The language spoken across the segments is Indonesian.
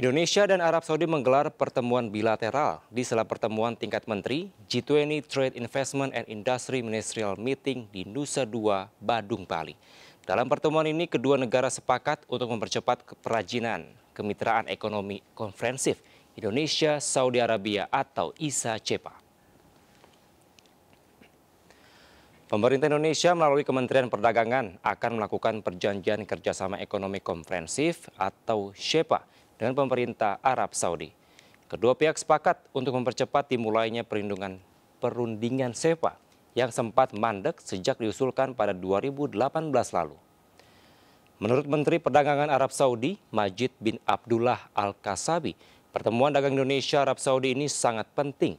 Indonesia dan Arab Saudi menggelar pertemuan bilateral di sela pertemuan tingkat menteri G20 Trade Investment and Industry Ministerial Meeting di Nusa Dua, Badung, Bali. Dalam pertemuan ini, kedua negara sepakat untuk mempercepat keperajinan kemitraan ekonomi konferensif Indonesia-Saudi Arabia atau ISA CEPA. Pemerintah Indonesia melalui Kementerian Perdagangan akan melakukan perjanjian kerjasama ekonomi komprehensif atau SHEPA dengan pemerintah Arab Saudi. Kedua pihak sepakat untuk mempercepat dimulainya perlindungan perundingan sepa yang sempat mandek sejak diusulkan pada 2018 lalu. Menurut Menteri Perdagangan Arab Saudi, Majid bin Abdullah Al-Kasabi, pertemuan dagang Indonesia Arab Saudi ini sangat penting.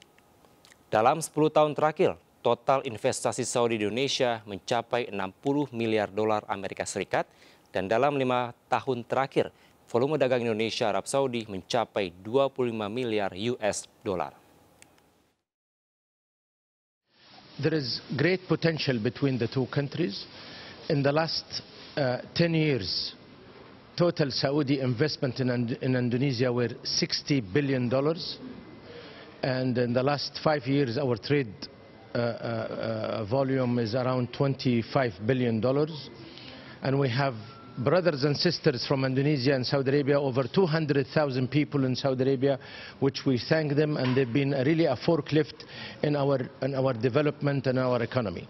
Dalam 10 tahun terakhir, total investasi Saudi Indonesia mencapai 60 miliar dolar Amerika Serikat dan dalam lima tahun terakhir volume dagang Indonesia Arab Saudi mencapai 25 miliar US dollar. There is great potential between the two countries. In the last uh, 10 years, total Saudi investment in, in Indonesia were 60 billion dollars. And in the last five years, our trade uh, uh, uh volume is around 25 billion dollars. And we have brothers and sisters from Indonesia and Saudi Arabia, over 200,000 people in Saudi Arabia, which we thank them, and they've been really a forklift in our, in our development and our economy.